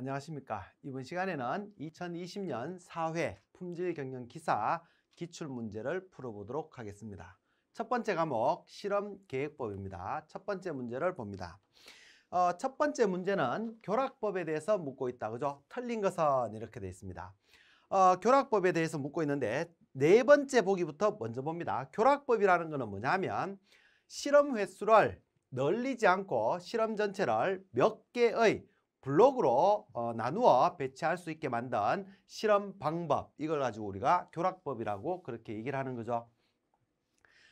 안녕하십니까. 이번 시간에는 2020년 사회 품질 경영 기사 기출 문제를 풀어보도록 하겠습니다. 첫 번째 과목 실험 계획법입니다. 첫 번째 문제를 봅니다. 어, 첫 번째 문제는 교락법에 대해서 묻고 있다. 그죠? 틀린 것은 이렇게 되어 있습니다. 어, 교락법에 대해서 묻고 있는데 네 번째 보기부터 먼저 봅니다. 교락법이라는 것은 뭐냐면 실험 횟수를 널리지 않고 실험 전체를 몇 개의 블록으로 나누어 배치할 수 있게 만든 실험 방법 이걸 가지고 우리가 교락법이라고 그렇게 얘기를 하는 거죠.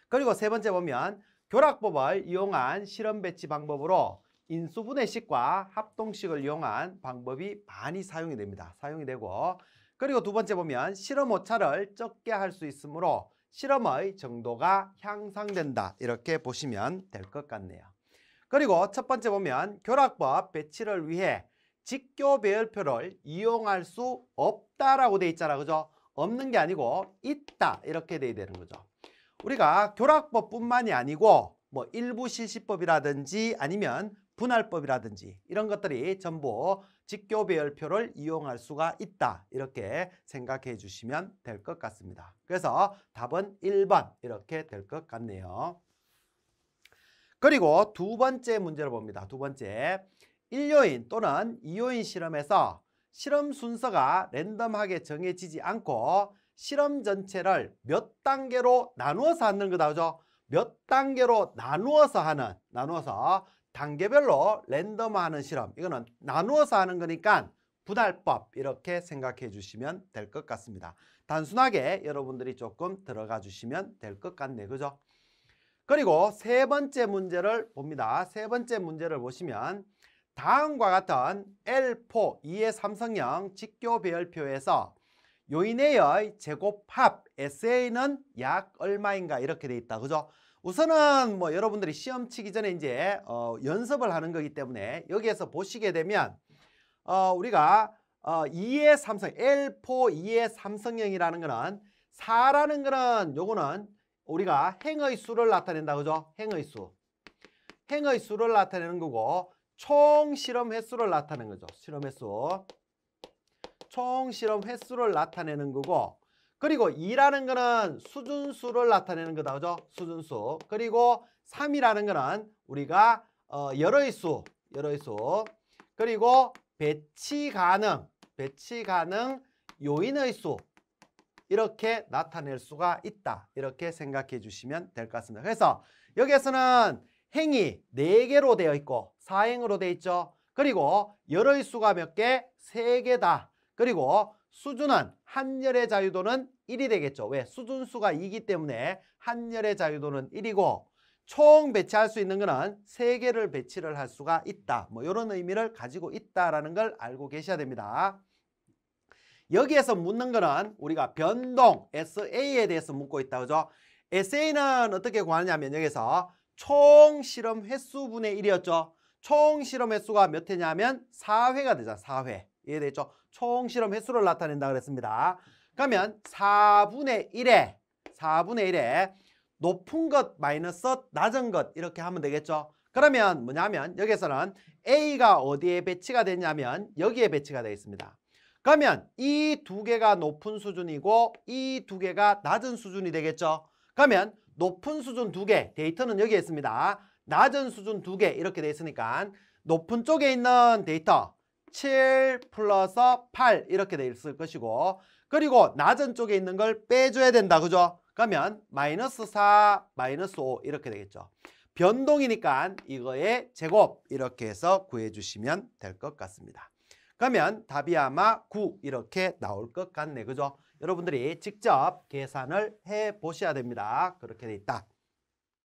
그리고 세 번째 보면 교락법을 이용한 실험 배치 방법으로 인수분해식과 합동식을 이용한 방법이 많이 사용이 됩니다. 사용이 되고 그리고 두 번째 보면 실험 오차를 적게 할 수 있으므로 실험의 정도가 향상된다 이렇게 보시면 될 것 같네요. 그리고 첫 번째 보면 교락법 배치를 위해 직교 배열표를 이용할 수 없다라고 돼 있잖아. 그죠? 없는 게 아니고 있다 이렇게 돼야 되는 거죠. 우리가 교락법뿐만이 아니고 뭐 일부 실시법이라든지 아니면 분할법이라든지 이런 것들이 전부 직교 배열표를 이용할 수가 있다 이렇게 생각해 주시면 될 것 같습니다. 그래서 답은 1번 이렇게 될 것 같네요. 그리고 두 번째 문제를 봅니다. 두 번째 1요인 또는 2요인 실험에서 실험 순서가 랜덤하게 정해지지 않고 실험 전체를 몇 단계로 나누어서 하는 거다. 그죠? 몇 단계로 나누어서 하는, 나누어서 단계별로 랜덤화하는 실험. 이거는 나누어서 하는 거니까 분할법 이렇게 생각해 주시면 될 것 같습니다. 단순하게 여러분들이 조금 들어가 주시면 될 것 같네. 그죠? 그리고 세 번째 문제를 봅니다. 세 번째 문제를 보시면 다음과 같은 L4 2의 삼성형 직교 배열표에서 요인의 제곱합 SA는 약 얼마인가 이렇게 돼 있다. 그죠? 우선은 뭐 여러분들이 시험 치기 전에 이제 어, 연습을 하는 거기 때문에 여기에서 보시게 되면 어, 우리가 어, 2의 삼성, L4 2의 삼성형이라는 거는 4라는 거는 요거는 우리가 행의 수를 나타낸다. 그죠? 행의 수. 행의 수를 나타내는 거고 총 실험 횟수를 나타내는 거죠. 실험 횟수. 총 실험 횟수를 나타내는 거고 그리고 2라는 거는 수준수를 나타내는 거다. 그죠? 수준수. 그리고 3이라는 거는 우리가 어, 열의 수, 열의 수. 그리고 배치 가능, 배치 가능 요인의 수. 이렇게 나타낼 수가 있다. 이렇게 생각해 주시면 될 것 같습니다. 그래서 여기에서는 행이 네개로 되어 있고 사행으로 되어 있죠. 그리고 열의 수가 몇 개? 세개다 그리고 수준은 한열의 자유도는 1이 되겠죠. 왜? 수준수가 2이기 때문에 한열의 자유도는 1이고 총 배치할 수 있는 거는 세개를 배치를 할 수가 있다. 뭐 이런 의미를 가지고 있다라는 걸 알고 계셔야 됩니다. 여기에서 묻는 거는 우리가 변동 SA에 대해서 묻고 있다. 그죠? SA는 어떻게 구하냐면 여기서 총 실험 횟수분의 1이었죠. 총 실험 횟수가 몇 회냐면 4회가 되잖아. 4회. 이해됐죠? 총 실험 횟수를 나타낸다 그랬습니다. 그러면 4분의 1에 4분의 1에 높은 것 마이너스 낮은 것 이렇게 하면 되겠죠. 그러면 뭐냐면 여기서는 A가 어디에 배치가 되냐면 여기에 배치가 되어 있습니다. 그러면 이 두 개가 높은 수준이고 이 두 개가 낮은 수준이 되겠죠. 그러면 높은 수준 두 개 데이터는 여기에 있습니다. 낮은 수준 두 개 이렇게 돼 있으니까 높은 쪽에 있는 데이터 7 플러스 8 이렇게 돼 있을 것이고 그리고 낮은 쪽에 있는 걸 빼줘야 된다. 그죠? 그러면 마이너스 4, 마이너스 5 이렇게 되겠죠. 변동이니까 이거의 제곱 이렇게 해서 구해주시면 될 것 같습니다. 그러면 답이 아마 9 이렇게 나올 것 같네. 그죠? 여러분들이 직접 계산을 해 보셔야 됩니다. 그렇게 돼 있다.